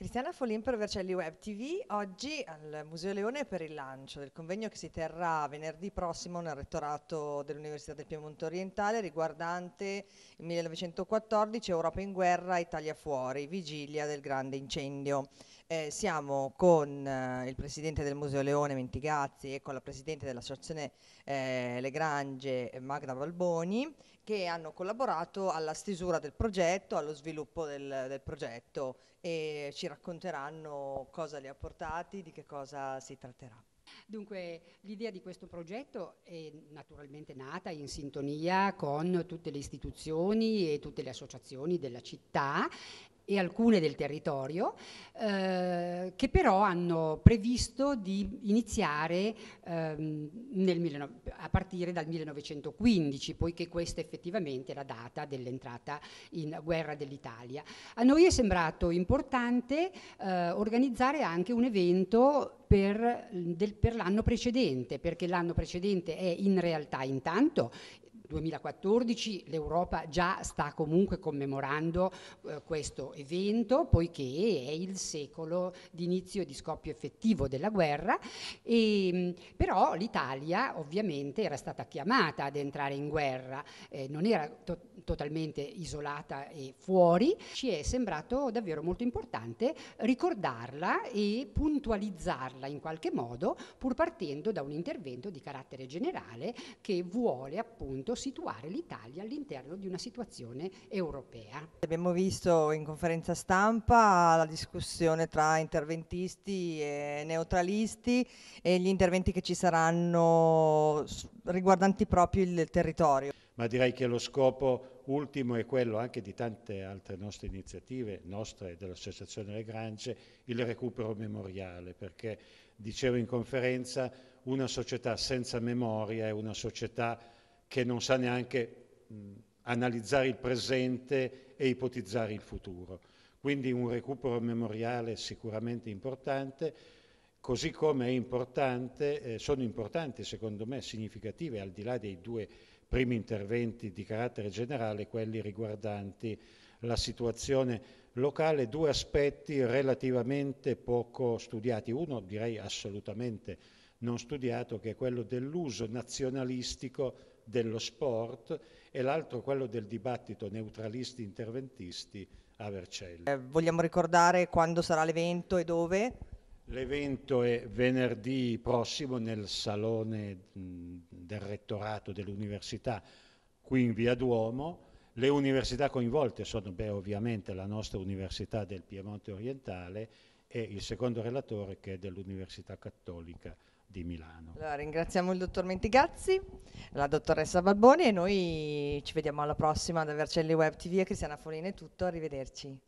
Cristiana Folin per Vercelli Web TV, oggi al Museo Leone per il lancio del convegno che si terrà venerdì prossimo nel rettorato dell'Università del Piemonte Orientale riguardante il 1914 Europa in guerra, Italia fuori, vigilia del grande incendio. Eh, siamo con eh, il presidente del Museo Leone Mentigazzi e con la presidente dell'associazione eh, Le Grange Magda Valboni che hanno collaborato alla stesura del progetto, allo sviluppo del, del progetto e ci racconteranno cosa li ha portati, di che cosa si tratterà. Dunque l'idea di questo progetto è naturalmente nata in sintonia con tutte le istituzioni e tutte le associazioni della città e alcune del territorio, eh, che però hanno previsto di iniziare ehm, nel, a partire dal 1915, poiché questa è effettivamente la data dell'entrata in guerra dell'Italia. A noi è sembrato importante eh, organizzare anche un evento per, per l'anno precedente, perché l'anno precedente è in realtà intanto 2014 l'Europa già sta comunque commemorando eh, questo evento poiché è il secolo di inizio e di scoppio effettivo della guerra, e, ehm, però l'Italia ovviamente era stata chiamata ad entrare in guerra, eh, non era to- totalmente isolata e fuori, ci è sembrato davvero molto importante ricordarla e puntualizzarla in qualche modo, pur partendo da un intervento di carattere generale che vuole appunto situare l'Italia all'interno di una situazione europea. Abbiamo visto in conferenza stampa la discussione tra interventisti e neutralisti e gli interventi che ci saranno riguardanti proprio il territorio. Ma direi che lo scopo Ultimo è quello anche di tante altre nostre iniziative, nostre e dell'Associazione Le Grance, il recupero memoriale, perché dicevo in conferenza una società senza memoria è una società che non sa neanche mh, analizzare il presente e ipotizzare il futuro. Quindi un recupero memoriale sicuramente importante. Così come eh, sono importanti, secondo me, significative, al di là dei due primi interventi di carattere generale, quelli riguardanti la situazione locale, due aspetti relativamente poco studiati. Uno, direi assolutamente non studiato, che è quello dell'uso nazionalistico dello sport e l'altro quello del dibattito neutralisti-interventisti a Vercelli. Eh, vogliamo ricordare quando sarà l'evento e dove? L'evento è venerdì prossimo nel salone del rettorato dell'università qui in via Duomo. Le università coinvolte sono beh, ovviamente la nostra Università del Piemonte Orientale e il secondo relatore che è dell'Università Cattolica di Milano. Allora, ringraziamo il dottor Mentigazzi, la dottoressa Balboni e noi ci vediamo alla prossima da Vercelli Web TV e Cristiana Folina è tutto, arrivederci.